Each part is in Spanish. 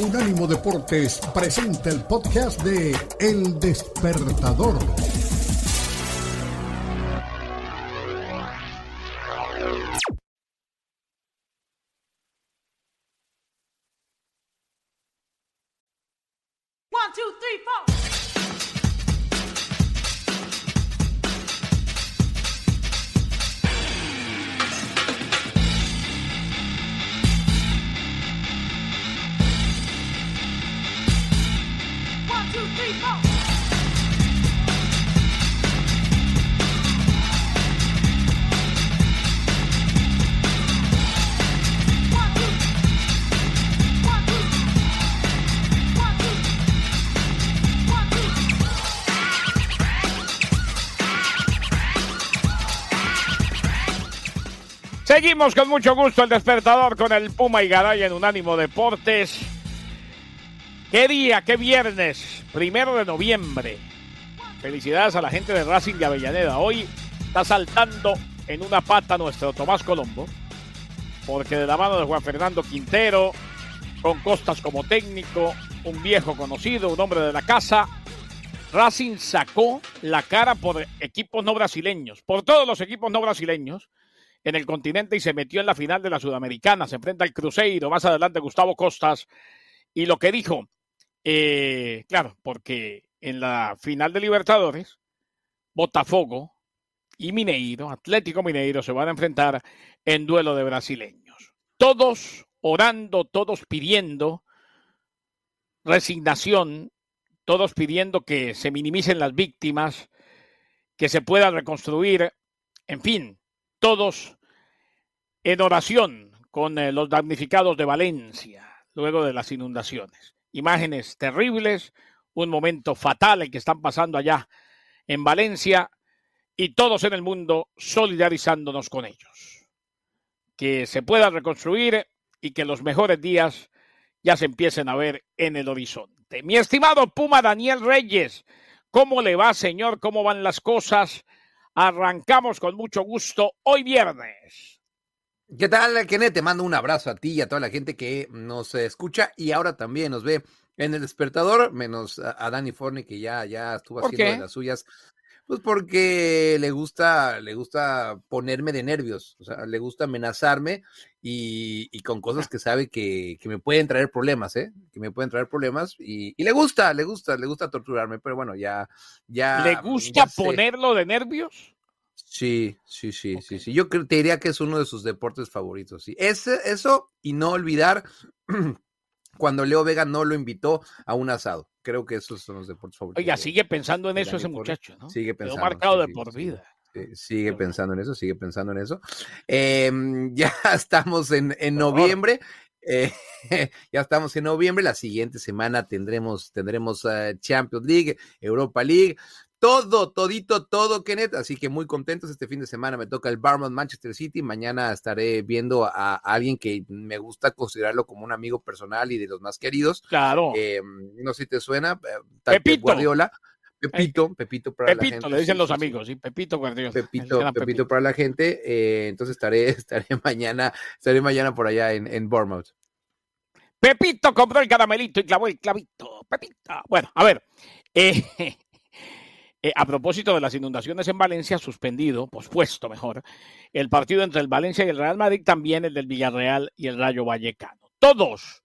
Unánimo Deportes presenta el podcast de El Despertador. Seguimos con mucho gusto el despertador con el Puma y Garay en Unánimo Deportes. ¿Qué día? ¿Qué viernes? Primero de noviembre. Felicidades a la gente de Racing de Avellaneda. Hoy está saltando en una pata nuestro Tomás Colombo, porque de la mano de Juan Fernando Quintero, con Costas como técnico, un viejo conocido, un hombre de la casa, Racing sacó la cara por equipos no brasileños, por todos los equipos no brasileños, en el continente y se metió en la final de la Sudamericana. Se enfrenta al Cruzeiro, más adelante Gustavo Costas. Y lo que dijo, eh, claro, porque en la final de Libertadores, Botafogo y Mineiro, Atlético Mineiro, se van a enfrentar en duelo de brasileños. Todos orando, todos pidiendo resignación, todos pidiendo que se minimicen las víctimas, que se pueda reconstruir, en fin, todos en oración con eh, los damnificados de Valencia luego de las inundaciones. Imágenes terribles, un momento fatal el que están pasando allá en Valencia y todos en el mundo solidarizándonos con ellos. Que se pueda reconstruir y que los mejores días ya se empiecen a ver en el horizonte. Mi estimado Puma Daniel Reyes, ¿cómo le va, señor? ¿Cómo van las cosas? Arrancamos con mucho gusto hoy viernes. ¿Qué tal, Kenneth? Te mando un abrazo a ti y a toda la gente que nos escucha y ahora también nos ve en el despertador, menos a, Dani Forni, que ya, ya estuvo haciendo las suyas pues porque le gusta, le gusta ponerme de nervios, o sea, le gusta amenazarme y, con cosas que sabe que, que, me pueden traer problemas, ¿eh? Que me pueden traer problemas y, y le gusta, le gusta, le gusta torturarme, pero bueno, ya, ya. ¿Le mm, gusta ponerlo de nervios? Sí, sí, sí, sí, sí. Yo te diría que es uno de sus deportes favoritos. Sí. Es, eso y no olvidar cuando Leo Vega no lo invitó a un asado. Creo que esos son los deportes favoritos. Oiga, sigue pensando en eso ese muchacho, ¿no? Sigue pensando. Quedó marcado de por vida. sigue pensando en eso, sigue pensando en eso. Em, ya estamos en, noviembre. Eh, ya estamos en noviembre, la siguiente semana tendremos, tendremos eh, Champions League, Europa League, todo, todito, todo, Kenneth. Así que muy contentos. Este fin de semana me toca el Barman Manchester City. Mañana estaré viendo a, alguien que me gusta considerarlo como un amigo personal y de los más queridos. Claro. Em, no sé si te suena. Eh, Pepito. Guardiola. Pepito, Pepito para la gente. le eh, dicen los amigos, sí, Pepito Guardiola. Pepito, Pepito, para la gente. entonces estaré, estaré mañana, estaré mañana por allá en, en Bournemouth. Pepito compró el caramelito y clavó el clavito. Pepito. Bueno, a ver. Eh, eh, a propósito de las inundaciones en Valencia, suspendido, pospuesto mejor, el partido entre el Valencia y el Real Madrid, también el del Villarreal y el Rayo Vallecano. Todos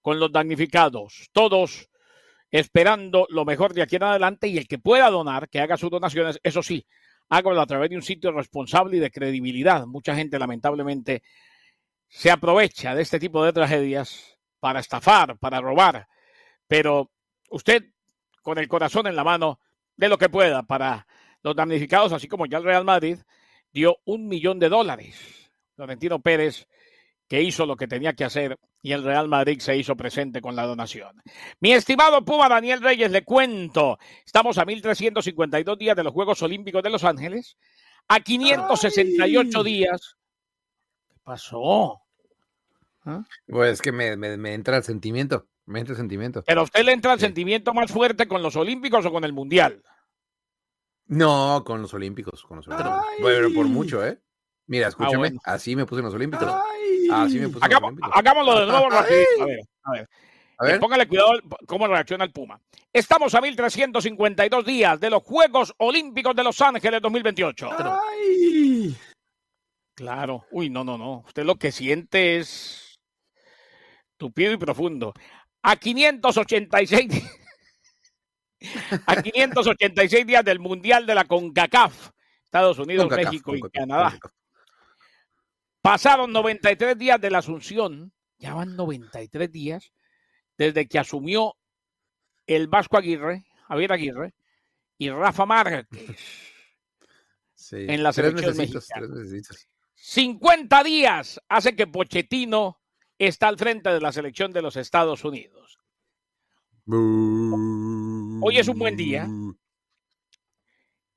con los damnificados, todos esperando lo mejor de aquí en adelante y el que pueda donar, que haga sus donaciones, eso sí, hágalo a través de un sitio responsable y de credibilidad. Mucha gente lamentablemente se aprovecha de este tipo de tragedias para estafar, para robar, pero usted con el corazón en la mano, de lo que pueda para los damnificados, así como ya el Real Madrid dio un millón de dólares. Florentino Pérez, que hizo lo que tenía que hacer y el Real Madrid se hizo presente con la donación. Mi estimado Puma Daniel Reyes, le cuento, estamos a 1.352 días de los Juegos Olímpicos de Los Ángeles, a 568 días. ¿Qué pasó? ¿Ah? Pues que me entra el sentimiento. El sentimiento. Pero usted le entra el sentimiento más fuerte con los Olímpicos o con el Mundial. No, con los Olímpicos, con los Olímpicos. Pero por mucho, ¿eh? Mira, ah, escúchame, así me puse en los Olímpicos. Así me puse los Olímpicos. Hagámoslo de nuevo A ver, a ver. A ver. Eh, póngale cuidado cómo reacciona el Puma. Estamos a 1352 días de los Juegos Olímpicos de Los Ángeles 2028. Ay. Claro. Uy, no, no, no. Usted lo que siente es tupido y profundo a 586, a 586 días del Mundial de la CONCACAF, Estados Unidos, México y Canadá. Pasaron 93 días de la asunción, ya van 93 días desde que asumió el Vasco Aguirre, Javier Aguirre y Rafa Márquez en la selección mexicana. 50 días hace que Pochettino está al frente de la selección de los Estados Unidos. Hoy es un buen día.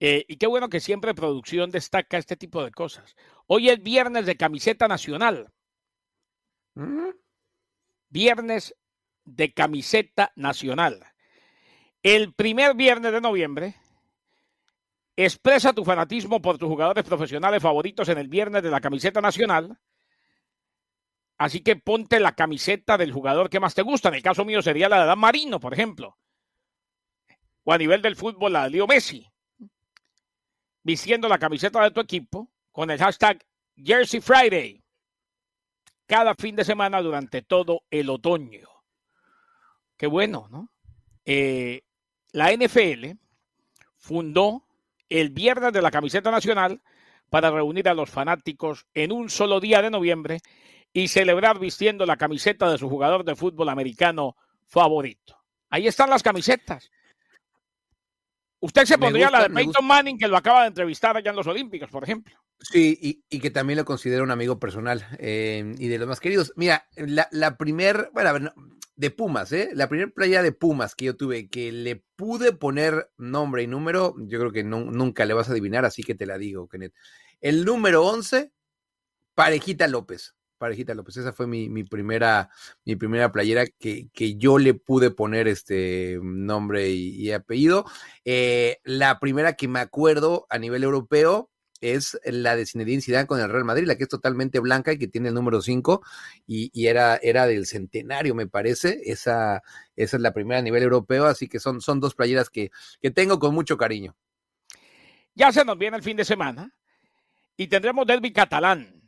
Eh, y qué bueno que siempre producción destaca este tipo de cosas. Hoy es viernes de camiseta nacional. ¿Mm? Viernes de camiseta nacional. El primer viernes de noviembre, expresa tu fanatismo por tus jugadores profesionales favoritos en el viernes de la camiseta nacional Así que ponte la camiseta del jugador que más te gusta. En el caso mío sería la de Dan Marino, por ejemplo. O a nivel del fútbol, la de Leo Messi. Vistiendo la camiseta de tu equipo con el hashtag Jersey Friday. Cada fin de semana durante todo el otoño. Qué bueno, ¿no? Eh, la NFL fundó el viernes de la camiseta nacional para reunir a los fanáticos en un solo día de noviembre y celebrar vistiendo la camiseta de su jugador de fútbol americano favorito. Ahí están las camisetas. Usted se pondría la de Peyton Manning, que lo acaba de entrevistar allá en los Olímpicos, por ejemplo. Sí, y, que también lo considero un amigo personal eh, y de los más queridos. Mira, la, primera, bueno, de Pumas, ¿eh? La primera playa de Pumas que yo tuve, que le pude poner nombre y número, yo creo que nunca le vas a adivinar, así que te la digo, Kenneth. El número 11, Parejita López parejita pues Esa fue mi, primera, mi primera playera que, yo le pude poner este nombre y, apellido. Eh, la primera que me acuerdo a nivel europeo es la de Zinedine Zidane con el Real Madrid, la que es totalmente blanca y que tiene el número 5 y, era, era del centenario, me parece. Esa, esa es la primera a nivel europeo, así que son, son dos playeras que, que tengo con mucho cariño. Ya se nos viene el fin de semana y tendremos derby catalán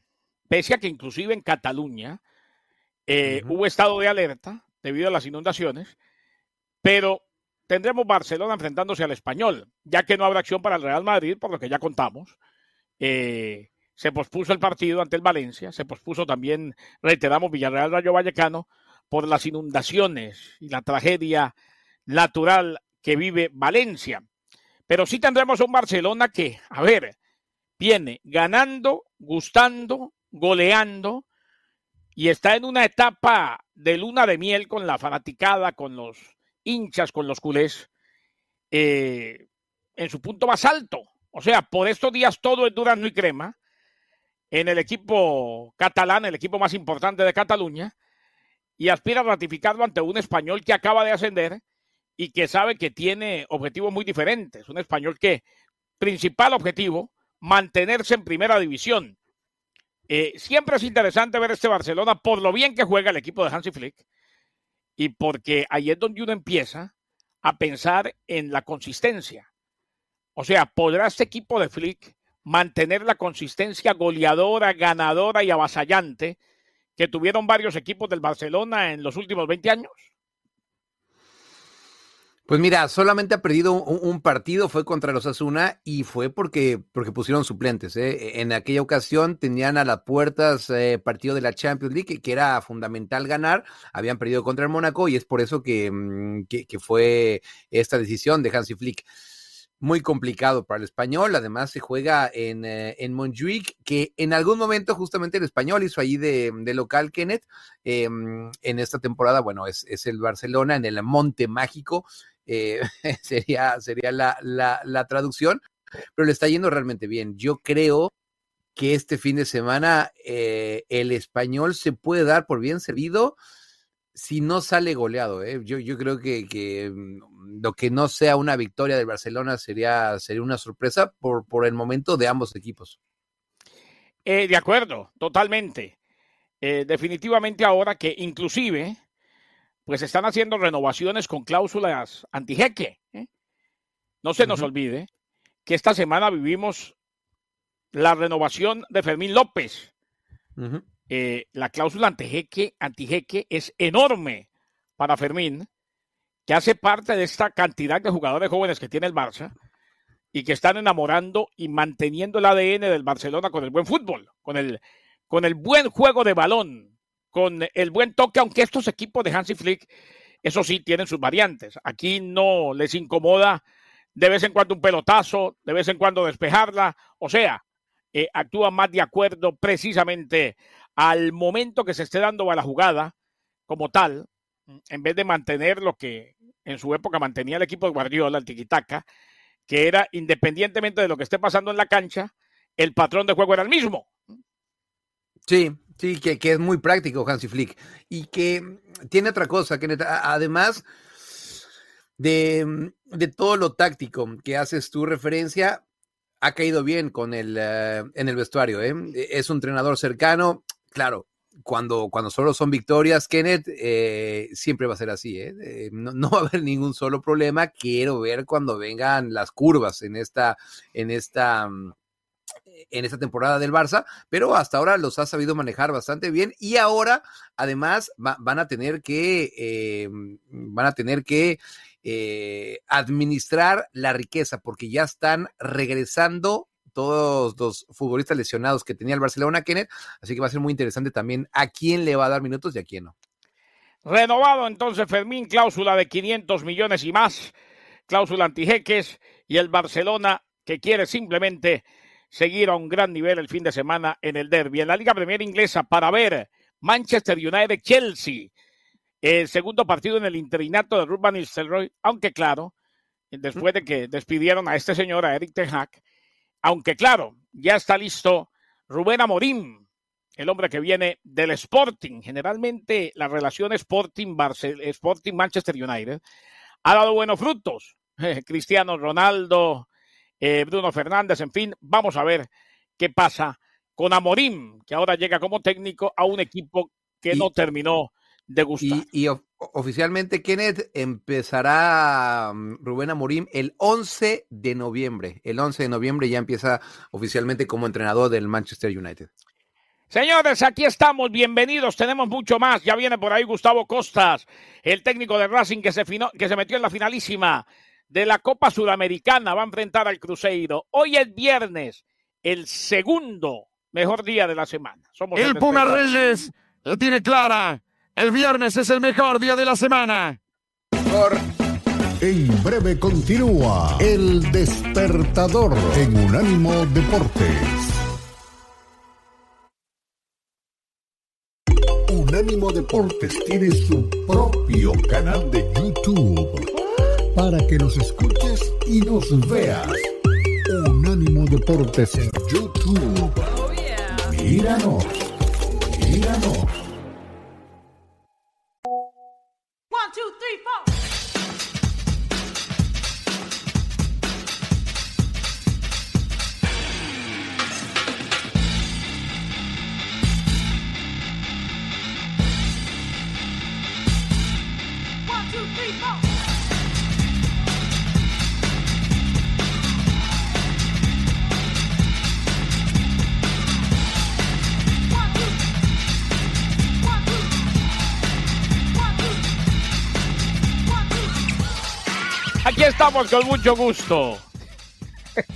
pese a que inclusive en Cataluña eh, hubo estado de alerta debido a las inundaciones, pero tendremos Barcelona enfrentándose al español, ya que no habrá acción para el Real Madrid, por lo que ya contamos. Eh, se pospuso el partido ante el Valencia, se pospuso también, reiteramos, Villarreal Rayo Vallecano por las inundaciones y la tragedia natural que vive Valencia. Pero sí tendremos un Barcelona que, a ver, viene ganando, gustando, goleando y está en una etapa de luna de miel con la fanaticada, con los hinchas, con los culés, eh, en su punto más alto. O sea, por estos días todo es durazno y crema en el equipo catalán, el equipo más importante de Cataluña, y aspira a ratificarlo ante un español que acaba de ascender y que sabe que tiene objetivos muy diferentes. Un español que principal objetivo, mantenerse en primera división. Eh, siempre es interesante ver este Barcelona por lo bien que juega el equipo de Hansi Flick y porque ahí es donde uno empieza a pensar en la consistencia. O sea, ¿podrá este equipo de Flick mantener la consistencia goleadora, ganadora y avasallante que tuvieron varios equipos del Barcelona en los últimos 20 años? Pues mira, solamente ha perdido un, partido, fue contra los Asuna y fue porque, porque pusieron suplentes. ¿eh? E, en aquella ocasión tenían a las puertas eh, partido de la Champions League, que, era fundamental ganar. Habían perdido contra el Mónaco y es por eso mm, que, fue esta decisión de Hansi Flick muy complicado para el español. Además, se juega en, eh, Montjuic, que en algún momento justamente el español hizo ahí de, local Kenneth. Em, en esta temporada, bueno, es, es, el Barcelona en el Monte Mágico. Eh, sería, sería la, traducción, pero le está yendo realmente bien. Yo creo que este fin de semana eh, el español se puede dar por bien servido si no sale goleado. ¿eh? Yo, creo que, mm, lo que no sea una victoria del Barcelona sería, sería una sorpresa por, por, el momento de ambos equipos. de acuerdo, totalmente. definitivamente ahora que inclusive pues están haciendo renovaciones con cláusulas antijeque. ¿eh? No se nos olvide que esta semana vivimos la renovación de Fermín López. Eh, la cláusula antijeque, antijeque es enorme para Fermín, que hace parte de esta cantidad de jugadores jóvenes que tiene el Barça y que están enamorando y manteniendo el ADN del Barcelona con el buen fútbol, con el, con el buen juego de balón, con el buen toque, aunque estos equipos de Hansi Flick, eso sí, tienen sus variantes. Aquí no les incomoda de vez en cuando un pelotazo, de vez en cuando despejarla, o sea, eh, actúa más de acuerdo precisamente al momento que se esté dando a la jugada como tal, en vez de mantener lo que en su época mantenía el equipo de Guardiola, el tiquitaca, que era independientemente de lo que esté pasando en la cancha, el patrón de juego era el mismo. Sí, Sí, que, es muy práctico Hansi Flick. Y que tiene otra cosa, que además de, todo lo táctico que haces tu referencia, ha caído bien con el, eh, en el vestuario. ¿eh? Es un entrenador cercano, claro. Cuando, cuando solo son victorias, Kenneth, eh, siempre va a ser así. No, va a haber ningún solo problema. Quiero ver cuando vengan las curvas en esta, en esta en esta temporada del Barça, pero hasta ahora los ha sabido manejar bastante bien y ahora además van a tener que, eh, van a tener que eh, administrar la riqueza porque ya están regresando todos los futbolistas lesionados que tenía el Barcelona, Kenneth, así que va a ser muy interesante también a quién le va a dar minutos y a quién no. Renovado entonces Fermín, cláusula de 500 millones y más, cláusula antijeques y el Barcelona que quiere simplemente seguir a un gran nivel el fin de semana en el derby. En la Liga Premier Inglesa, para ver Manchester United-Chelsea, el segundo partido en el interinato de Ruben Nistelrooy, aunque claro, después de que despidieron a este señor, a Eric Ten Hag, aunque claro, ya está listo Rubén Amorim, el hombre que viene del Sporting. Generalmente la relación Sporting, Sporting Manchester United ha dado buenos frutos. Cristiano Ronaldo, eh, Bruno Fernández, en fin, vamos a ver qué pasa con Amorim, que ahora llega como técnico a un equipo que no terminó de gustar. Y, oficialmente, Kenneth, empezará mm, Rubén Amorim el 11 de noviembre. El 11 de noviembre ya empieza oficialmente como entrenador del Manchester United. Señores, aquí estamos, bienvenidos, tenemos mucho más. Ya viene por ahí Gustavo Costas, el técnico de Racing que se, que se metió en la finalísima de la Copa Sudamericana va a enfrentar al Cruzeiro. Hoy es viernes, el segundo mejor día de la semana. el Puma Reyes lo tiene clara. El viernes es el mejor día de la semana. En breve continúa El Despertador en Unánimo Deportes. Unánimo Deportes tiene su propio canal de YouTube para que nos escuches y nos veas. Unánimo Deportes en YouTube. Oh, míranos, míranos. estamos con mucho gusto.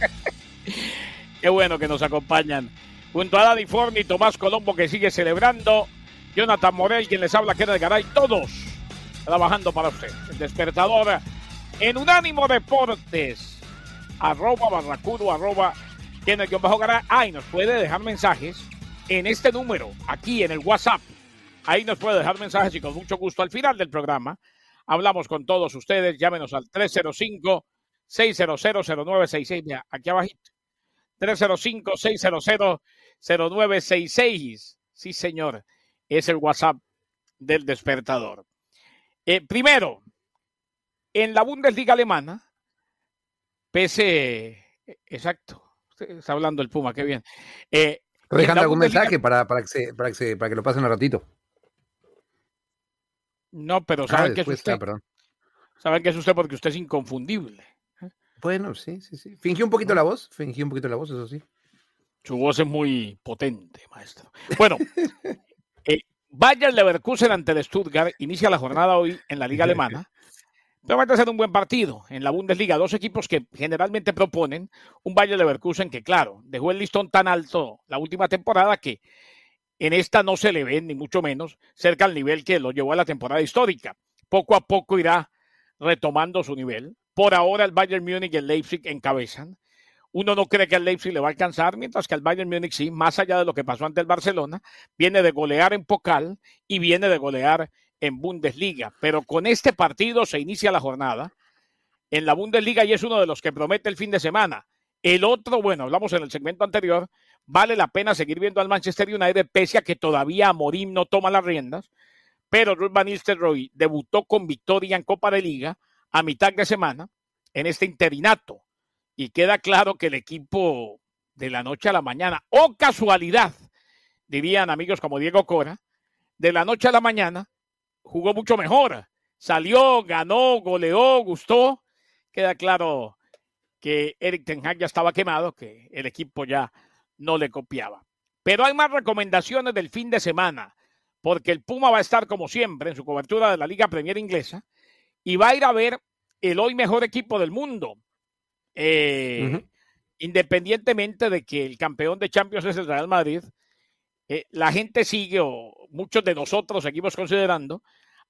Qué bueno que nos acompañan. Junto a Dani Forni, Tomás Colombo que sigue celebrando, Jonathan Morel, quien les habla, de Garay, todos trabajando para usted. El despertador en Unánimo Deportes, arroba barracudo, arroba guión Bajo Garay. Ahí nos puede dejar mensajes en este número, aquí en el WhatsApp. Ahí nos puede dejar mensajes y con mucho gusto al final del programa Hablamos con todos ustedes. Llámenos al 305-600-0966. aquí abajito. 305-600-0966. Sí, señor. Es el WhatsApp del despertador. Eh, primero, en la Bundesliga alemana, pese. Eh, exacto. Está hablando el Puma, qué bien. Eh, algún mensaje para, para que lo pasen un ratito. No, pero ah, saben que es usted. Saben que es usted porque usted es inconfundible. ¿eh? Bueno, sí, sí, sí. Fingí un poquito la voz, fingí un poquito la voz, eso sí. Su voz es muy potente, maestro. Bueno, Bayern eh, Leverkusen ante el Stuttgart inicia la jornada hoy en la Liga Alemana. Pero va a ser un buen partido en la Bundesliga. Dos equipos que generalmente proponen un Bayern Leverkusen que, claro, dejó el listón tan alto la última temporada que en esta no se le ve, ni mucho menos, cerca al nivel que lo llevó a la temporada histórica. Poco a poco irá retomando su nivel. Por ahora el Bayern Múnich y el Leipzig encabezan. Uno no cree que al Leipzig le va a alcanzar, mientras que el Bayern Múnich sí, más allá de lo que pasó ante el Barcelona, viene de golear en Pocal y viene de golear en Bundesliga. Pero con este partido se inicia la jornada en la Bundesliga y es uno de los que promete el fin de semana. El otro, bueno, hablamos en el segmento anterior, vale la pena seguir viendo al Manchester United, pese a que todavía Morim no toma las riendas, pero Ruth Van debutó con victoria en Copa de Liga a mitad de semana en este interinato y queda claro que el equipo de la noche a la mañana, o casualidad, dirían amigos como Diego Cora, de la noche a la mañana jugó mucho mejor, salió, ganó, goleó, gustó, queda claro que Eric Ten Hag ya estaba quemado, que el equipo ya no le copiaba. Pero hay más recomendaciones del fin de semana, porque el Puma va a estar como siempre en su cobertura de la Liga Premier Inglesa y va a ir a ver el hoy mejor equipo del mundo. Eh, independientemente de que el campeón de Champions es el Real Madrid, eh, la gente sigue, o muchos de nosotros seguimos considerando,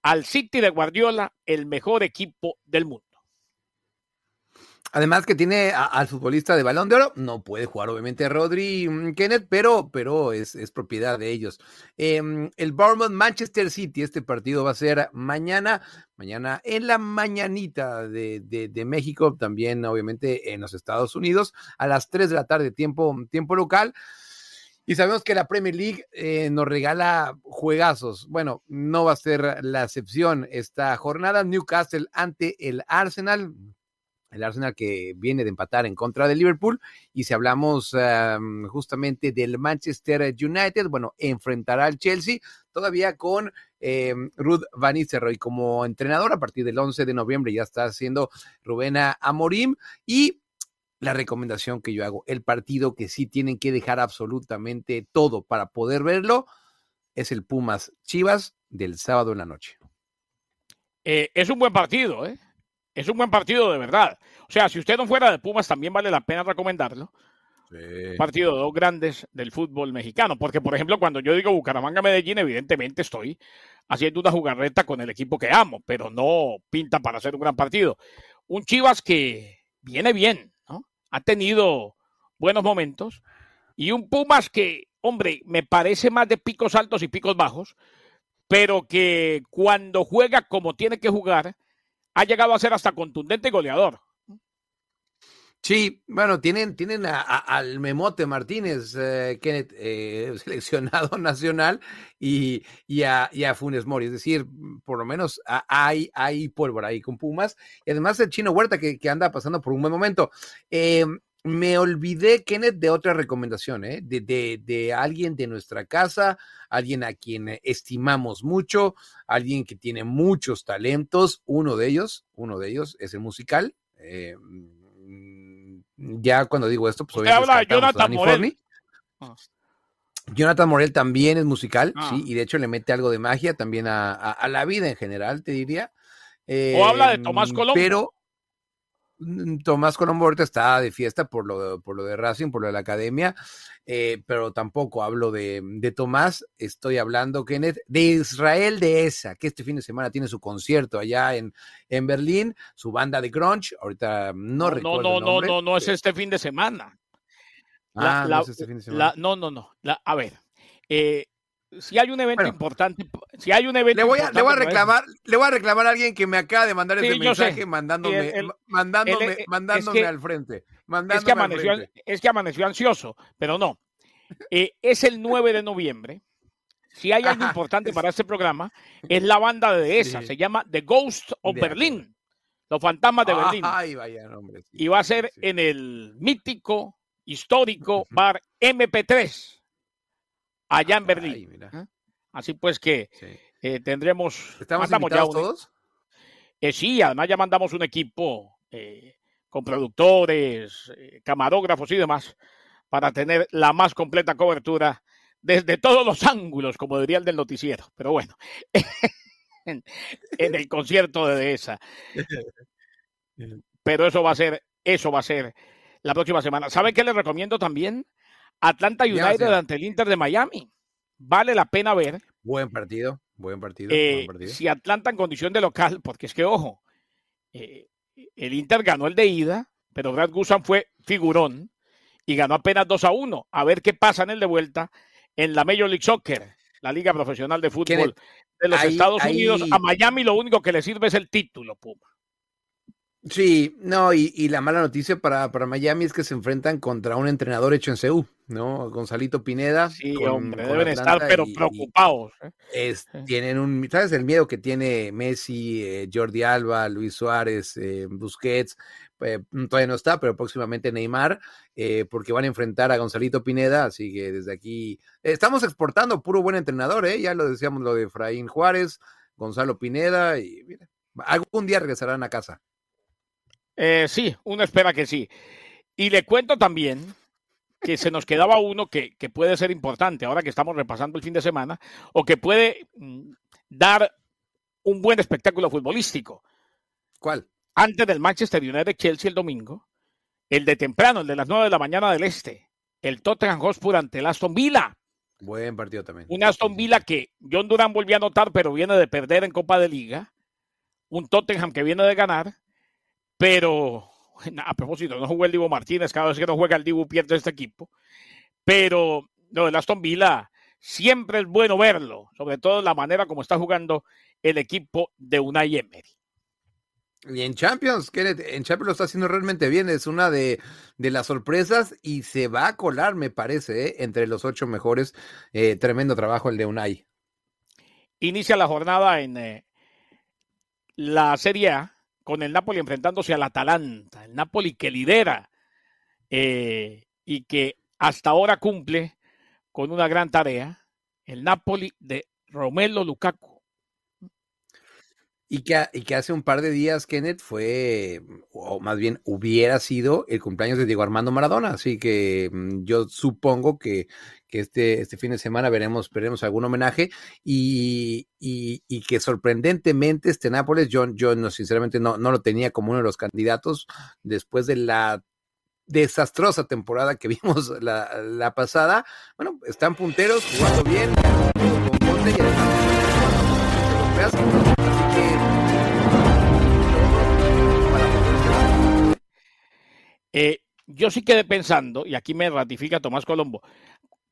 al City de Guardiola el mejor equipo del mundo. Además que tiene al futbolista de balón de oro, no puede jugar obviamente Rodri mm, Kenneth, pero, pero es, propiedad de ellos. Em, el Bournemouth Manchester City, este partido va a ser mañana, mañana en la mañanita de, México, también obviamente en los Estados Unidos, a las 3 de la tarde, tiempo, tiempo local. Y sabemos que la Premier League eh, nos regala juegazos. Bueno, no va a ser la excepción esta jornada. Newcastle ante el Arsenal el Arsenal que viene de empatar en contra de Liverpool. Y si hablamos justamente del Manchester United, bueno, enfrentará al Chelsea todavía con em, Ruth Van Nistelrooy como entrenador a partir del 11 de noviembre. Ya está haciendo Rubena Amorim y la recomendación que yo hago, el partido que sí tienen que dejar absolutamente todo para poder verlo, es el Pumas Chivas del sábado en la noche. Eh, es un buen partido, ¿eh? es un buen partido de verdad. O sea, si usted no fuera de Pumas, también vale la pena recomendarlo. Partido dos grandes del fútbol mexicano. Porque, por ejemplo, cuando yo digo Bucaramanga-Medellín, evidentemente estoy haciendo una jugarreta con el equipo que amo, pero no pinta para hacer un gran partido. Un Chivas que viene bien, Ha tenido buenos momentos. Y un Pumas que, hombre, me parece más de picos altos y picos bajos, pero que cuando juega como tiene que jugar, ha llegado a ser hasta contundente goleador. Sí, bueno, tienen, tienen al Memote Martínez, eh, Kenneth, eh, seleccionado nacional, y, a, Funes Mori. Es decir, por lo menos hay, hay pólvora ahí con Pumas. Y además el chino Huerta que, que anda pasando por un buen momento. Eh, me olvidé, Kenneth, de otra recomendación, ¿eh? de, alguien de nuestra casa, alguien a quien estimamos mucho, alguien que tiene muchos talentos. Uno de ellos, uno de ellos es el musical. Eh, mm, mm, ya cuando digo esto, pues obviamente. Habla Jonathan Morel. Ah. Jonathan Morel también es musical, ah. sí, y de hecho le mete algo de magia también a, la vida en general, te diría. o habla de Tomás em, Colón. Pero Mm, Tomás Colombo ahorita está de fiesta por lo de, por lo de Racing, por lo de la academia, eh, pero tampoco hablo de, Tomás, estoy hablando, Kenneth, de Israel de esa, que este fin de semana tiene su concierto allá en, en Berlín, su banda de grunge, ahorita no, no recuerdo. No, no, no, este ah, no, no es este fin de semana. ah, no no, no, no. a ver, eh, si hay un evento importante, si hay un evento le voy a, reclamar, le voy a reclamar a alguien que me acaba de mandar ese mensaje mandándome, mandándome, eh, mandándome al frente. es, que amaneció, es que amaneció ansioso, pero no. Eh, es el 9 de noviembre. Si hay algo importante para este programa, es la banda de esa, se llama The Ghost of Berlin. Los fantasmas de Berlín. Ay, vaya nombre, y va a ser en el mítico, histórico bar MP3 allá en ah, Berlín. ¿Ah? Así pues que eh, tendremos. ¿Estamos ya e- todos? Eh, sí, además ya mandamos un equipo eh, con productores, camarógrafos y demás para tener la más completa cobertura desde todos los ángulos, como diría el del noticiero. Pero bueno, en, el concierto de esa. Pero eso va a ser, eso va a ser la próxima semana. ¿Sabe qué les recomiendo también? Atlanta United ante el Inter de Miami. Vale la pena ver. Buen partido, buen partido, eh, Si Atlanta en condición de local, porque es que, ojo, eh, el Inter ganó el de ida, pero Brad Gusan fue figurón y ganó apenas 2 a 1. A ver qué pasa en el de vuelta en la Major League Soccer, la Liga Profesional de Fútbol de los Estados Unidos. A Miami lo único que le sirve es el título, Puma. Sí, no, y, la mala noticia para, para Miami es que se enfrentan contra un entrenador hecho en seúl. ¿no? Gonzalito Pineda. Sí, hombre, deben estar, pero preocupados. ¿eh? tienen un, ¿sabes? El miedo que tiene Messi, eh, Jordi Alba, Luis Suárez, eh, Busquets, todavía no está, pero próximamente Neymar, porque van a enfrentar a Gonzalito Pineda, así que desde aquí estamos exportando puro buen entrenador, ¿eh? Ya lo decíamos lo de Efraín Juárez, Gonzalo Pineda, y algún día regresarán a casa. sí, uno espera que sí. Y le cuento también que se nos quedaba uno que, puede ser importante ahora que estamos repasando el fin de semana o que puede mm, dar un buen espectáculo futbolístico. ¿Cuál? Antes del Manchester United Chelsea el domingo, el de temprano, el de las 9 de la mañana del este, el Tottenham Hotspur ante el Aston Villa. Buen partido también. Un Aston Villa que John Durán volvió a anotar, pero viene de perder en Copa de Liga. Un Tottenham que viene de ganar, pero a propósito, no jugó el Divo Martínez, cada vez que no juega el Dibu pierde este equipo, pero lo del Aston Villa siempre es bueno verlo, sobre todo la manera como está jugando el equipo de Unai Emery. Y en Champions, Kenneth, en Champions lo está haciendo realmente bien, es una de, las sorpresas y se va a colar, me parece, ¿eh? entre los ocho mejores. Eh, tremendo trabajo el de Unai. Inicia la jornada en eh, la Serie A con el Napoli enfrentándose al Atalanta, el Napoli que lidera eh, y que hasta ahora cumple con una gran tarea, el Napoli de Romelo Lukaku y que, hace un par de días, Kenneth, fue, o más bien hubiera sido el cumpleaños de Diego Armando Maradona. Así que mm, yo supongo que, este, este fin de semana veremos, veremos algún homenaje y, y, que sorprendentemente este Nápoles, yo, yo no, sinceramente no, lo tenía como uno de los candidatos después de la desastrosa temporada que vimos la, la pasada. Bueno, están punteros, jugando bien, Eh, yo sí quedé pensando, y aquí me ratifica Tomás Colombo,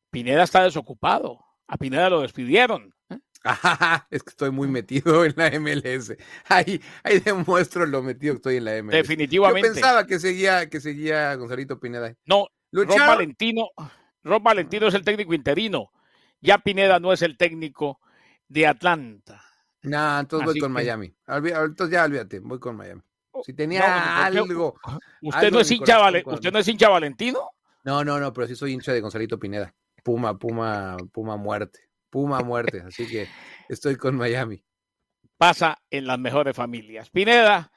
Pineda está desocupado. A Pineda lo despidieron. ¿eh? es que estoy muy metido en la MLS. Ahí, ahí demuestro lo metido que estoy en la MLS. Definitivamente. Yo pensaba que seguía, que seguía Gonzalito Pineda. No, Rob Valentino, Rob Valentino es el técnico interino. Ya Pineda no es el técnico de Atlanta. No, entonces voy con Miami. Entonces ya olvídate, voy con Miami. Oh, si tenía pues, algo. ¿Usted no es hincha vale, ¿Usted es hincha Valentino? No, no, no, pero sí soy hincha de Gonzalito Pineda. Puma, Puma, Puma muerte. Puma muerte. Así que estoy con Miami. Pasa en las mejores familias. Pineda,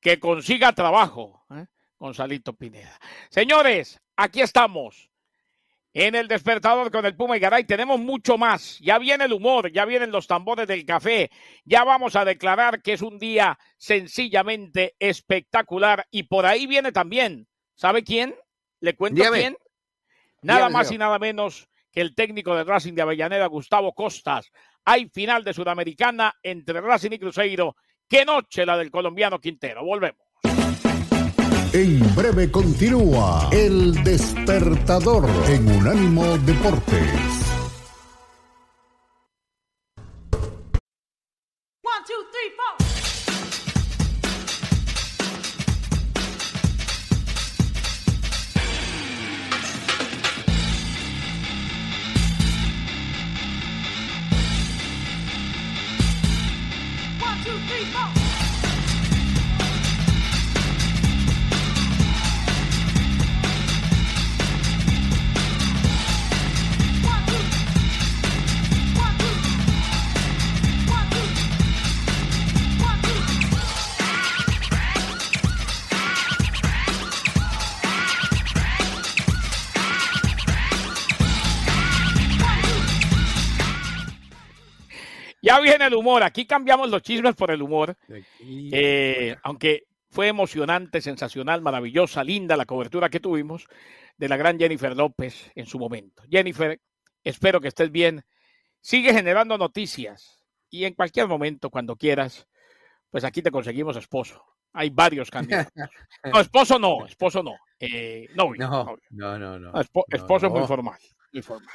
que consiga trabajo. ¿eh? Gonzalito Pineda. Señores, aquí estamos en el despertador con el Puma y Garay. Tenemos mucho más. Ya viene el humor, ya vienen los tambores del café. Ya vamos a declarar que es un día sencillamente espectacular. Y por ahí viene también, ¿sabe quién? ¿Le cuento Nada más y nada menos que el técnico de Racing de Avellaneda, Gustavo Costas. Hay final de Sudamericana entre Racing y Cruzeiro. Qué noche la del colombiano Quintero. Volvemos. En breve continúa El Despertador en Unánimo Deportes. en el humor. Aquí cambiamos los chismes por el humor. Eh, aunque fue emocionante, sensacional, maravillosa, linda la cobertura que tuvimos de la gran Jennifer López en su momento. Jennifer, espero que estés bien. Sigue generando noticias y en cualquier momento, cuando quieras, pues aquí te conseguimos esposo. Hay varios candidatos. No, esposo no, esposo no. Eh, no, no, no, no, Esposo, muy formal, muy formal.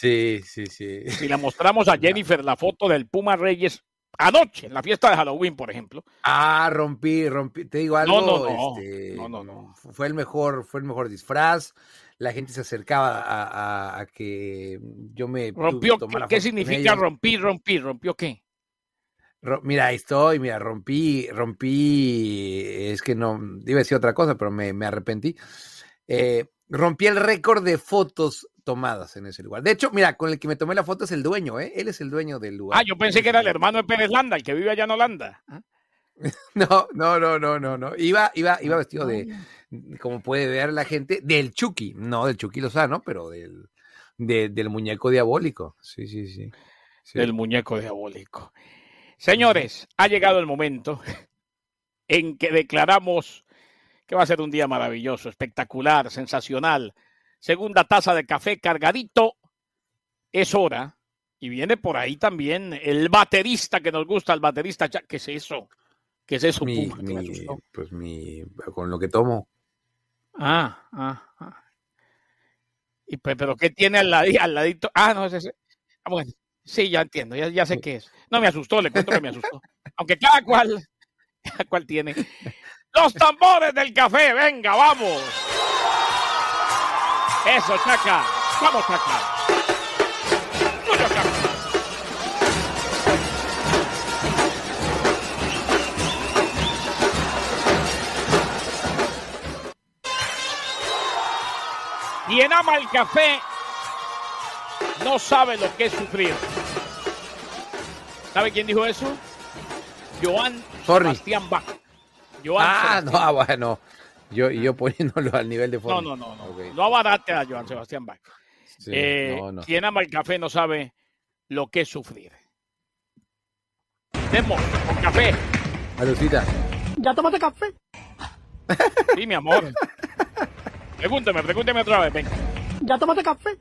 Sí, sí, sí. Si la mostramos a Jennifer la foto del Puma Reyes anoche, en la fiesta de Halloween, por ejemplo. Ah, rompí, rompí. Te digo algo. No, no, no. Este, no, no, no. Fue el mejor, fue el mejor disfraz. La gente se acercaba a, que yo me. ¿Rompió qué? significa rompí, rompí? ¿Rompió qué? Mira, ahí estoy, mira, rompí, rompí, es que no, iba a decir otra cosa, pero me, arrepentí. Eh, rompí el récord de fotos tomadas en ese lugar. De hecho, mira, con el que me tomé la foto es el dueño, ¿eh? Él es el dueño del lugar. Ah, yo pensé que era el hermano de Pérez Landa, el que vive allá en Holanda. Ah. No, no, no, no, no, no. Iba, iba, iba vestido de, como puede ver la gente, del Chucky, no del Chucky Lozano, pero del, Pero del muñeco diabólico. Sí, sí, sí, sí. Del muñeco diabólico. Señores, ha llegado el momento en que declaramos que va a ser un día maravilloso, espectacular, sensacional Segunda taza de café cargadito. Es hora. Y viene por ahí también el baterista que nos gusta, el baterista. ¿Qué es eso? ¿Qué es eso? pues mi, con lo que tomo. Ah, ah, ah. Y, pero ¿qué tiene al, al ladito? Ah, no, es ese. Ah, bueno, sí, ya entiendo, ya, sé qué es. No me asustó, le cuento que me asustó. Aunque cada cual, cada cual tiene. Los tambores del café, venga, vamos. Eso, Chaca. Vamos, Chaca. Mucho Chaca. Quien ama el café no sabe lo que es sufrir. ¿Sabe quién dijo eso? Joan Sorry. Sebastián Bach. ah, no, ah, bueno. Yo, y yo poniéndolo al nivel de fondo? No, no, no. No, okay. a abarate a Joan Sebastián Bach. Eh, Quien ama el café no sabe lo que es sufrir. ¡Demo! con café. Alucita. ¿Ya tomaste café? Sí, mi amor. ¡Pregúnteme, pregúnteme otra vez, venga. ¿Ya tomaste café?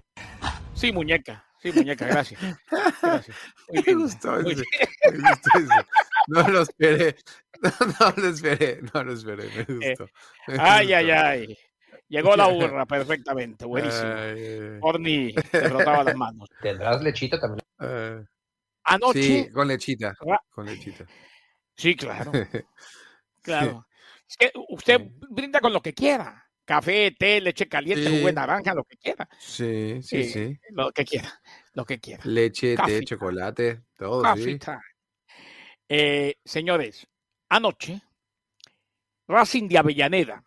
Sí, muñeca. Sí, muñeca, gracias. gracias. me gustó, me gustó eso. No lo esperé. no lo esperé, no lo esperé, me eh, gustó. ay, ay, ay. Llegó la burra perfectamente, buenísimo. Eh. Orni te frotaba las manos. ¿Tendrás lechita también? Eh, Anoche. Sí, con lechita. Con lechita. Sí, claro. Claro. Es que usted brinda con lo que quiera. Café, té, leche caliente, sí. jugo de naranja, lo que quiera. Sí, sí, sí, Lo que quiera, lo que quiera. Leche, té, chocolate, todo. café sí. señores, Anoche, Racing de Avellaneda,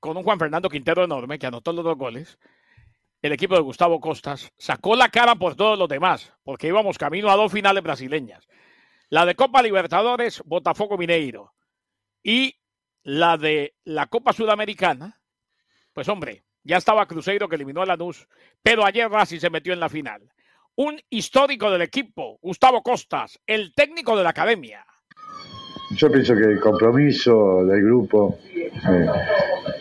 con un Juan Fernando Quintero enorme que anotó los dos goles, el equipo de Gustavo Costas sacó la cara por todos los demás, porque íbamos camino a dos finales brasileñas. La de Copa Libertadores, Botafogo Mineiro, y la de la Copa Sudamericana, pues hombre, ya estaba Cruzeiro que eliminó a Lanús, pero ayer Racing se metió en la final. Un histórico del equipo, Gustavo Costas, el técnico de la academia. Yo pienso que el compromiso del grupo, eh,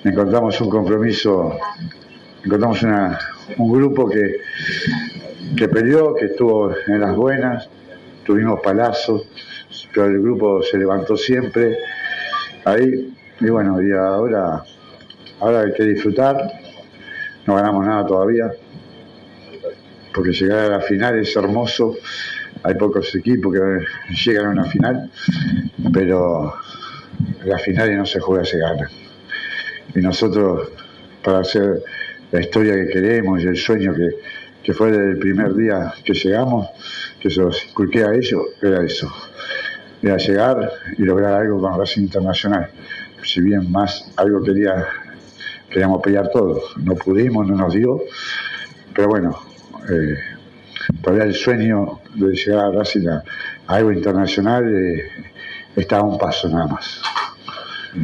encontramos un compromiso, encontramos una, un grupo que, que peleó, que estuvo en las buenas, tuvimos palazos, pero el grupo se levantó siempre ahí. Y bueno, y ahora, ahora hay que disfrutar, no ganamos nada todavía, porque llegar a la final es hermoso, hay pocos equipos que llegan a una final, pero la final no se juega, se gana. Y nosotros, para hacer la historia que queremos y el sueño que, fue del primer día que llegamos, que se los inculqué a ellos, era eso. Era llegar y lograr algo con Racing Internacional. Si bien más algo quería, queríamos pelear todos. No pudimos, no nos dio. Pero bueno, eh, todavía el sueño de llegar a Racing a, algo internacional eh, estaba está a un paso nada más.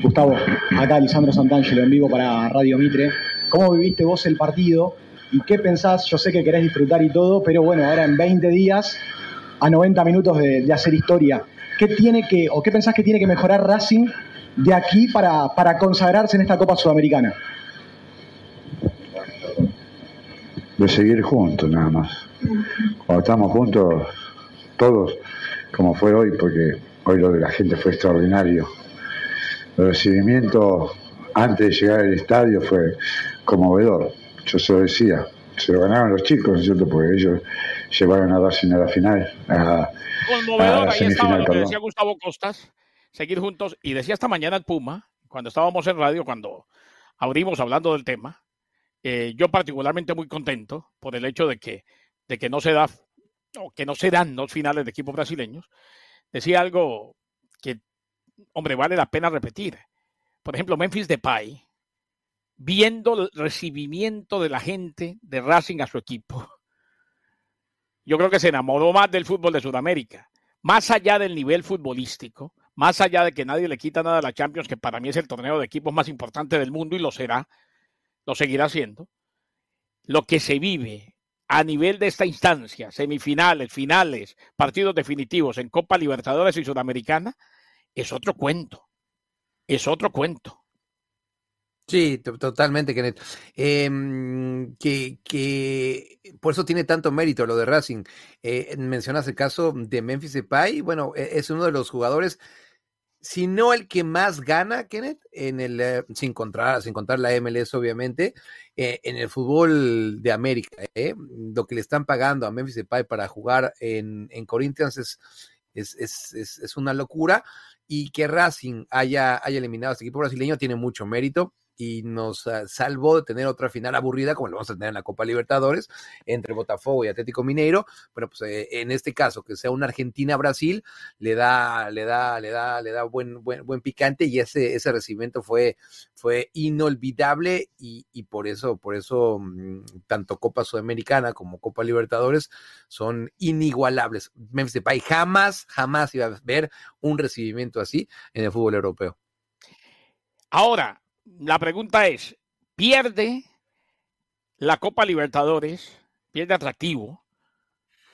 Gustavo, acá Lisandro Santangelo en vivo para Radio Mitre. ¿Cómo viviste vos el partido? ¿Y qué pensás? Yo sé que querés disfrutar y todo, pero bueno, ahora en 20 días, a 90 minutos de, hacer historia, ¿qué tiene que, o qué pensás que tiene que mejorar Racing de aquí para, para consagrarse en esta Copa Sudamericana? De seguir juntos, nada más cuando estamos juntos, todos, como fue hoy, porque hoy lo de la gente fue extraordinario. El recibimiento antes de llegar al estadio fue conmovedor, yo se lo decía, se lo ganaron los chicos, ¿no es cierto? Porque ellos llevaron a Racing en la final. conmovedor, ahí estaba lo que decía Gustavo Costas, seguir juntos, y decía esta mañana el Puma, cuando estábamos en radio, cuando abrimos hablando del tema, eh, yo particularmente muy contento por el hecho de que de que no se da o que no se dan los finales de equipos brasileños, decía algo que, hombre, vale la pena repetir. Por ejemplo, Memphis Depay, viendo el recibimiento de la gente de Racing a su equipo, yo creo que se enamoró más del fútbol de Sudamérica, más allá del nivel futbolístico, más allá de que nadie le quita nada a la Champions, que para mí es el torneo de equipos más importante del mundo y lo será, lo seguirá siendo. Lo que se vive a nivel de esta instancia, semifinales, finales, partidos definitivos en Copa Libertadores y Sudamericana, es otro cuento. Es otro cuento. Sí, totalmente, Kenneth. Em, que, que, por eso tiene tanto mérito lo de Racing. Eh, mencionas el caso de Memphis Depay. Bueno, e-, es uno de los jugadores si no el que más gana, Kenneth, en el, eh, sin, contar, sin la MLS, obviamente, eh, en el fútbol de América. Eh, lo que le están pagando a Memphis Depay para jugar en, Corinthians es, es, una locura. Y que Racing haya, haya eliminado a este equipo brasileño tiene mucho mérito y nos ah, salvó de tener otra final aburrida como lo vamos a tener en la Copa Libertadores entre Botafogo y Atlético Mineiro, pero pues eh, en este caso que sea una Argentina-Brasil le da le da le da le da buen buen, buen picante y ese ese recibimiento fue fue inolvidable y, por eso por eso mm, tanto Copa Sudamericana como Copa Libertadores son inigualables. Memphis de Depay jamás jamás iba a ver un recibimiento así en el fútbol europeo. Ahora, la pregunta es, ¿pierde la Copa Libertadores? ¿Pierde atractivo?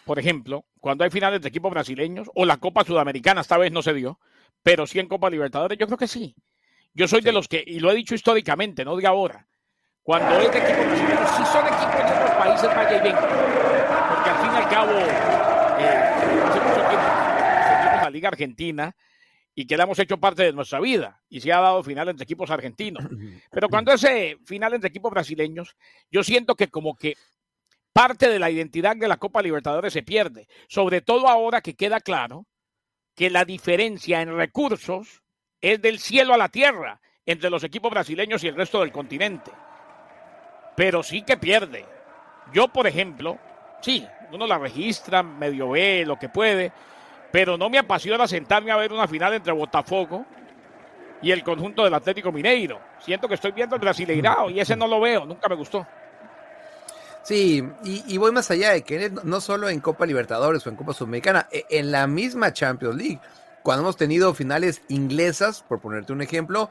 Por ejemplo, cuando hay finales de equipos brasileños o la Copa Sudamericana, esta vez no se dio, pero sí en Copa Libertadores, yo creo que sí. Yo soy de los que, y lo he dicho históricamente, no diga ahora, cuando equipos sí son equipos de otros países, vaya y Porque al fin y al cabo, eh, hace mucho tiempo, la Liga Argentina, y que la hemos hecho parte de nuestra vida y se ha dado final entre equipos argentinos. Pero cuando ese final entre equipos brasileños, yo siento que como que parte de la identidad de la Copa Libertadores se pierde, sobre todo ahora que queda claro que la diferencia en recursos es del cielo a la tierra entre los equipos brasileños y el resto del continente. Pero sí que pierde. Yo, por ejemplo, sí, uno la registra, medio ve lo que puede, pero no me apasiona sentarme a ver una final entre Botafogo y el conjunto del Atlético Mineiro. Siento que estoy viendo el brasileirado y ese no lo veo, nunca me gustó. Sí, y, voy más allá de que no solo en Copa Libertadores o en Copa Sudamericana, e, en la misma Champions League, cuando hemos tenido finales inglesas, por ponerte un ejemplo,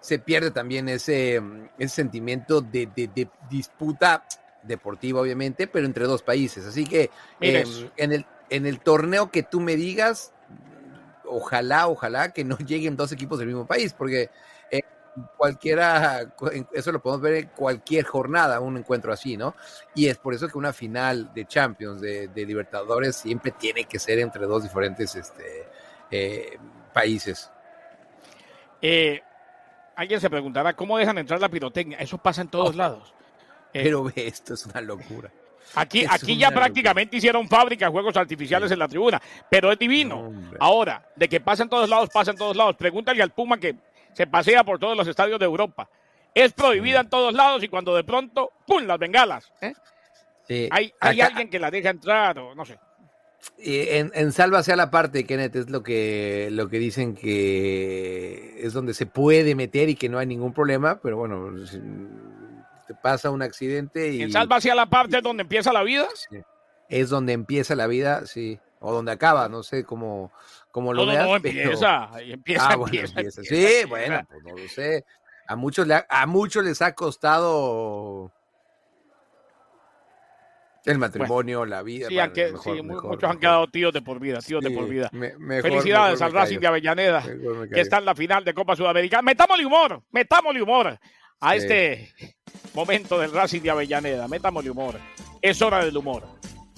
se pierde también ese, sentimiento de, disputa deportiva, obviamente, pero entre dos países. Así que eh, en, el, en el torneo que tú me digas, ojalá, ojalá que no lleguen dos equipos del mismo país, porque eh, cualquiera, eso lo podemos ver en cualquier jornada, un encuentro así, ¿no? Y es por eso que una final de Champions, de, Libertadores, siempre tiene que ser entre dos diferentes este, eh, países. Eh, alguien se preguntará, ¿cómo dejan entrar la pirotecnia? Eso pasa en todos lados. Pero esto es una locura. Aquí, aquí ya prácticamente hicieron fábrica de juegos artificiales en la tribuna, pero es divino. Ahora, de que pasa en todos lados, pasa en todos lados. Pregúntale al Puma que se pasea por todos los estadios de Europa. Es prohibida en todos lados y cuando de pronto, ¡pum! las bengalas. ¿eh? Hay, alguien que la deja entrar o no sé. En, en Salva sea la parte, Kenneth, es lo que, lo que dicen que es donde se puede meter y que no hay ningún problema, pero bueno, pasa un accidente y... ¿En Salva hacia la parte donde empieza la vida? Es donde empieza la vida, sí. O donde acaba, no sé cómo, cómo lo veas. No, no, empieza, ah, bueno, empieza, Sí, bueno, pues no lo sé. A muchos, a muchos les ha costado el matrimonio, la vida. Sí, muchos han quedado tíos de por vida, tíos de por vida. Felicidades al Racing de Avellaneda, que está en la final de Copa Sudamericana. Metámosle humor, metámosle humor a este momento del Racing de Avellaneda. Métamosle humor. Es hora del humor.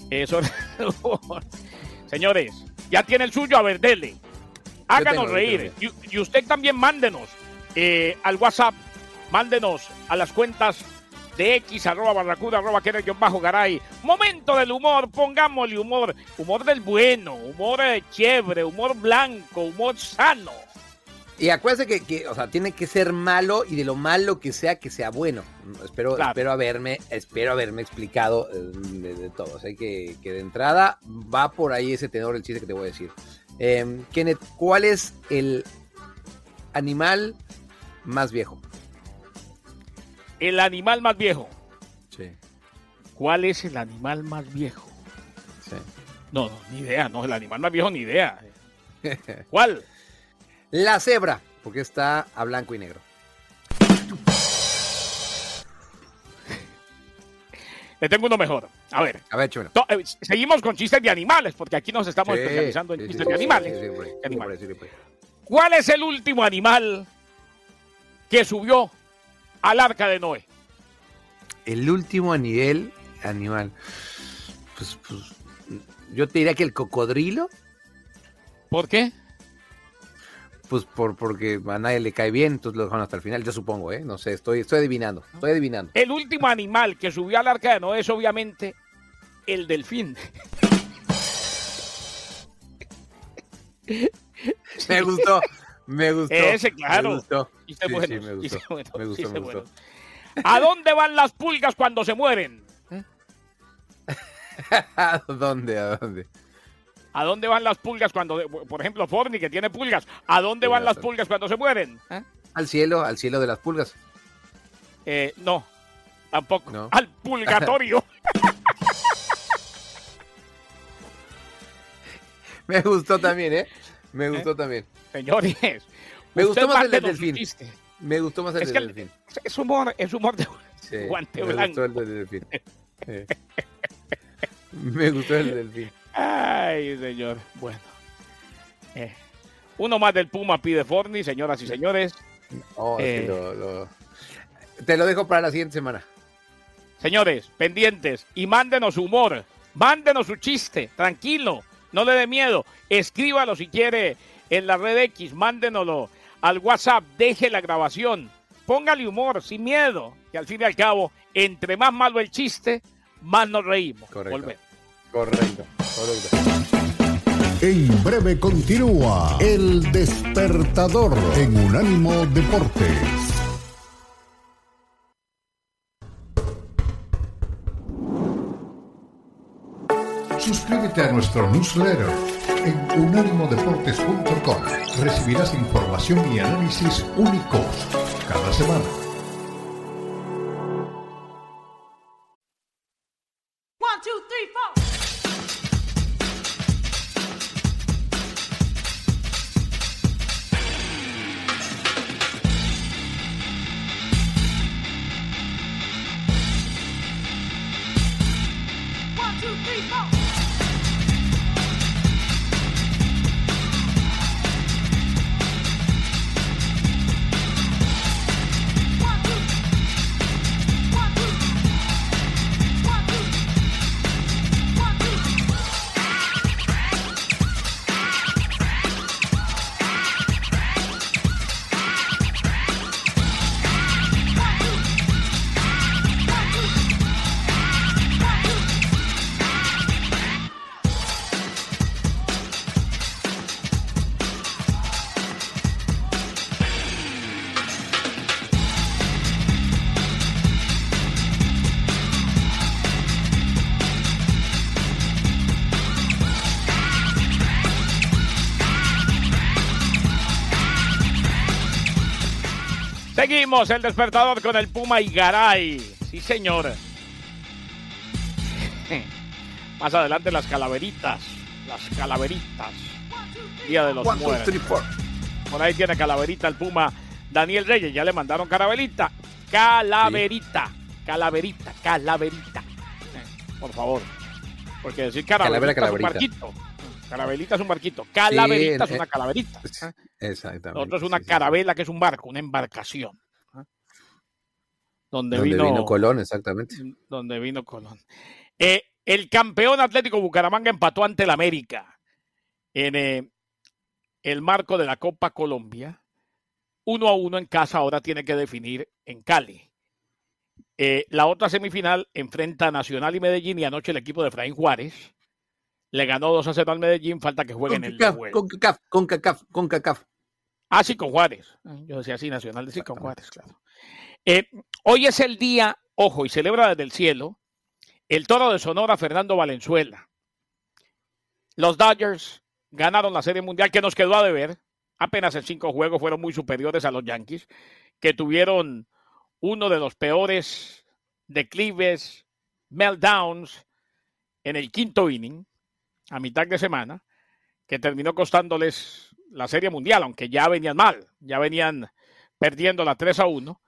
Es hora del humor. Señores, ya tiene el suyo. A ver, dele. Háganos reír. Y, usted también mándenos eh, al WhatsApp. Mándenos a las cuentas de x arroba barracuda arroba que bajo garay. Momento del humor, pongámosle humor. Humor del bueno, humor eh, chévere, humor blanco, humor sano. Y acuérdate que, o sea, tiene que ser malo y de lo malo que sea, que sea bueno. Espero, espero haberme, espero haberme explicado em, de, todo. O que, de entrada va por ahí ese tenor el chiste que te voy a decir. Em, Kenneth, ¿cuál es el animal más viejo? El animal más viejo. Sí. ¿Cuál es el animal más viejo? Sí. No, no, ni idea, no, el animal más viejo, ni idea. ¿Cuál? La cebra, porque está a blanco y negro. Le tengo uno mejor. A ver. A ver, chulo. Eh, seguimos con chistes de animales, porque aquí nos estamos especializando en chistes de animales. ¿Cuál es el último animal que subió al arca de Noé? El último nivel animal. Pues, pues, yo te diría que el cocodrilo. ¿Por qué? pues por, porque a nadie le cae bien, entonces lo dejaron hasta el final, yo supongo, ¿eh? No sé, estoy, estoy adivinando, estoy adivinando. El último animal que subió al arcano es obviamente el delfín. me gustó, me gustó. Ese, claro. sí, me gustó. me gustó, gustó. ¿A dónde van las pulgas cuando se mueren? ¿A dónde? ¿A dónde? ¿A dónde van las pulgas cuando, por ejemplo, Forni que tiene pulgas, ¿a dónde van las pulgas cuando se mueren? ¿Eh? Al cielo, al cielo de las pulgas. Eh, no, tampoco. Al pulgatorio. Me gustó también, ¿eh? Me gustó ¿Eh? también. Señores. Me gustó más el del delfín. Me gustó más el, es delfín. Es humor, es humor de guante guante me Gustó el delfín. me gustó el delfín. Ay, señor. Bueno. Eh, uno más del Puma pide Forni, señoras y señores. Eh, Te lo dejo para la siguiente semana. Señores, pendientes y mándenos humor, mándenos su chiste, tranquilo, no le dé miedo. Escríbalo si quiere en la red X, mándenoslo al WhatsApp, deje la grabación, póngale humor, sin miedo, que al fin y al cabo, entre más malo el chiste, más nos reímos. Correcto. Correcto. En breve continúa El Despertador en Unánimo Deportes. Suscríbete a nuestro newsletter en unánimodeportes.com. Recibirás información y análisis únicos cada semana. people. Seguimos el despertador con el Puma y Garay. Sí, señor. Más adelante las calaveritas. Las calaveritas. Día de los muertos. Por ahí tiene calaverita el Puma. Daniel Reyes, ya le mandaron calaverita. Calaverita. Calaverita, eh, calaverita. Por favor. Porque decir calaverita, calaverita. Carabelita es un barquito. Calaverita es eh, una calaverita. Eh, ¿eh? Exactamente. Otro es una carabela, que es un barco, una embarcación. Mm, donde, vino, Colón, exactamente. Donde vino Colón. el campeón Atlético Bucaramanga empató ante el América en el marco de la Copa Colombia. Uno a uno en casa, ahora tiene que definir en Cali. la otra semifinal enfrenta Nacional y Medellín y anoche el equipo de Fraín Juárez le ganó 2-0 al Medellín, falta que jueguen en el CACAF, con CACAF, con CACAF, con CACAF. Ah, sí, con Juárez. Yo decía así, Nacional, sí, con Juárez, claro. Eh, hoy es el día, ojo, y celebra desde el cielo, el toro de Sonora Fernando Valenzuela. Los Dodgers ganaron la Serie Mundial que nos quedó a deber. Apenas en cinco juegos fueron muy superiores a los Yankees, que tuvieron uno de los peores declives, meltdowns en el quinto inning a mitad de semana que terminó costándoles la Serie Mundial, aunque ya venían mal, ya venían perdiendo la 3 a 1.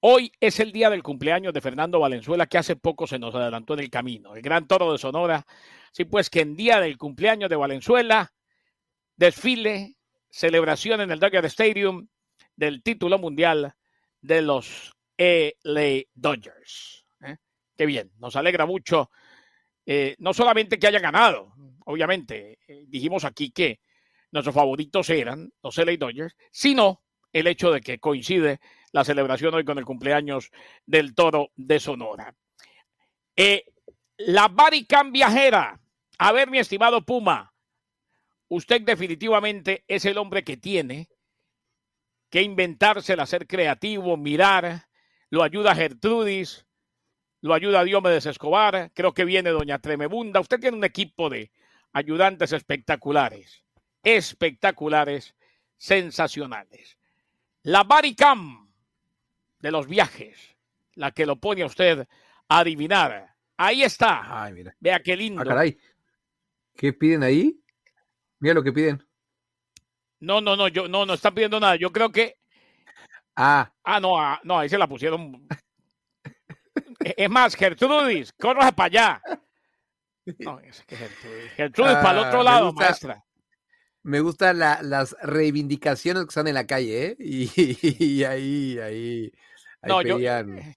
Hoy es el día del cumpleaños de Fernando Valenzuela, que hace poco se nos adelantó en el camino, el gran toro de Sonora. Sí, pues que en día del cumpleaños de Valenzuela, desfile, celebración en el Dodger Stadium del título mundial de los LA Dodgers. ¿eh? Qué bien, nos alegra mucho eh, no solamente que haya ganado, obviamente, eh, dijimos aquí que nuestros favoritos eran los LA Dodgers, sino el hecho de que coincide la celebración hoy con el cumpleaños del toro de Sonora. Eh, la Barican viajera. A ver, mi estimado Puma, usted definitivamente es el hombre que tiene que inventársela, ser creativo, mirar. Lo ayuda Gertrudis, lo ayuda Diomedes Escobar, creo que viene Doña Tremebunda. Usted tiene un equipo de ayudantes espectaculares, espectaculares, sensacionales. La Baricam de los viajes, la que lo pone a usted a adivinar. Ahí está. Vea qué lindo. Ah, ¿Qué piden ahí? Mira lo que piden. No, no, no, yo no, no están pidiendo nada. Yo creo que. Ah. ah no, ah, no, ahí se la pusieron es más, Gertrudis, corra para allá. No, es que Gertrudis. Gertrudis para el ah, otro lado, maestra. Me gustan las reivindicaciones que están en la calle, ¿eh? Y, ahí, ahí, no, yo, eh,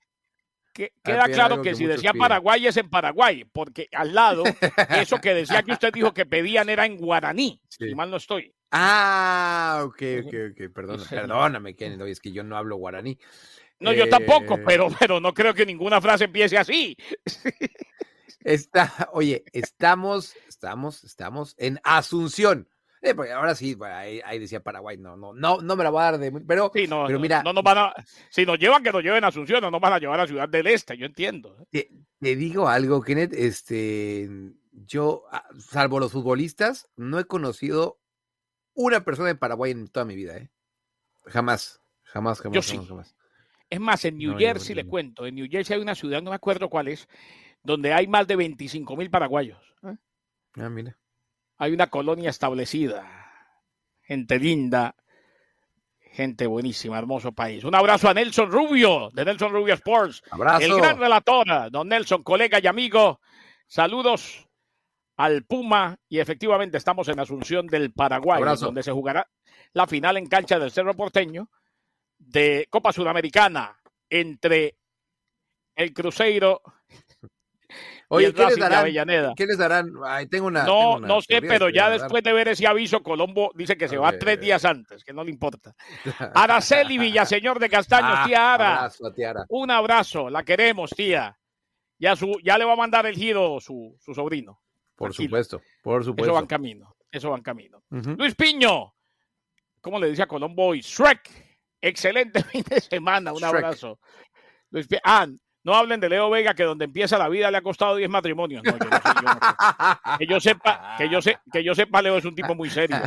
queda claro que, si decía Paraguay es en Paraguay, porque al lado, eso que decía que usted dijo que pedían era en guaraní, si mal no estoy. Ah, ok, ok, ok, perdón, perdóname, Kennedy, es que yo no hablo guaraní. No, yo tampoco, eh, pero, pero no creo que ninguna frase empiece así. Está, oye, estamos, estamos, estamos en Asunción. Eh, pues, ahora sí, pues, ahí, decía Paraguay, no, no, no, no me la voy a dar de. Pero, no, pero mira. si nos llevan, que nos lleven a Asunción, no nos van a llevar a la Ciudad del Este, yo entiendo. ¿eh? Te, digo algo, Kenneth, este, yo, ah, salvo los futbolistas, no he conocido una persona en Paraguay en toda mi vida, ¿eh? Jamás, jamás, jamás, jamás. Es más, en New Jersey, le cuento, en New Jersey hay una ciudad, no me acuerdo cuál es, donde hay más de 25 mil paraguayos. ¿eh? Ah, mire. Hay una colonia establecida, gente linda, gente buenísima, hermoso país. Un abrazo a Nelson Rubio, de Nelson Rubio Sports. Abrazo. El gran relator, don Nelson, colega y amigo. Saludos al Puma y efectivamente estamos en Asunción del Paraguay, donde se jugará la final en cancha del Cerro Porteño de Copa Sudamericana entre el Cruzeiro y el ¿qué, darán, de ¿qué les darán? tengo una, no, no sé, pero ya después de ver ese aviso, Colombo dice que se va tres días antes, que no le importa. Araceli Villaseñor de Castaño, ah, tía Ara. Un abrazo, la queremos, tía. Ya, su, ya le va a mandar el giro su, su sobrino. Por supuesto, por supuesto. Eso va en camino, eso va en camino. Luis Piño, ¿cómo le dice a Colombo hoy? Shrek Excelente fin de semana, un abrazo. Luis ah, no hablen de Leo Vega, que donde empieza la vida le ha costado 10 matrimonios. que yo sepa, que yo, sepa, Leo es un tipo muy serio.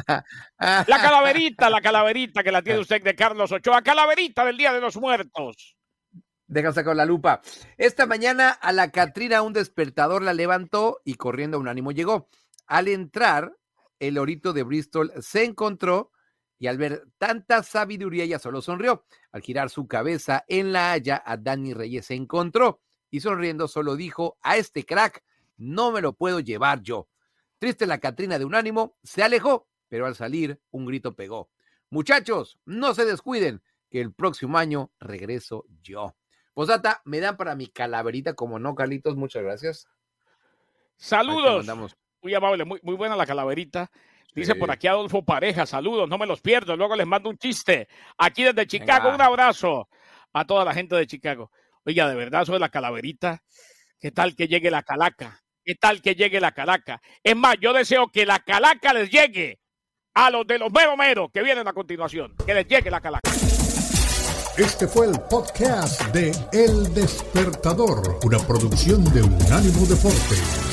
La calaverita, la calaverita que la tiene usted de Carlos Ochoa, calaverita del Día de los Muertos. deja con la lupa. Esta mañana a la Catrina un despertador la levantó y corriendo a un ánimo llegó. Al entrar, el orito de Bristol se encontró y al ver tanta sabiduría ella solo sonrió. Al girar su cabeza en la haya, a Dani Reyes se encontró y sonriendo solo dijo, a este crack no me lo puedo llevar yo. Triste la Catrina de un ánimo, se alejó, pero al salir un grito pegó. Muchachos, no se descuiden, que el próximo año regreso yo. Posata, me dan para mi calaverita, como no, Carlitos, muchas gracias. Saludos. Muy amable, muy, muy buena la calaverita. Dice por aquí Adolfo Pareja, saludos, no me los pierdo, luego les mando un chiste. Aquí desde Chicago, un abrazo a toda la gente de Chicago. Oiga, de verdad, eso la calaverita, ¿qué tal que llegue la calaca? ¿Qué tal que llegue la calaca? Es más, yo deseo que la calaca les llegue a los de los mero que vienen a continuación. Que les llegue la calaca. Este fue el podcast de El Despertador, una producción de Unánimo Deporte.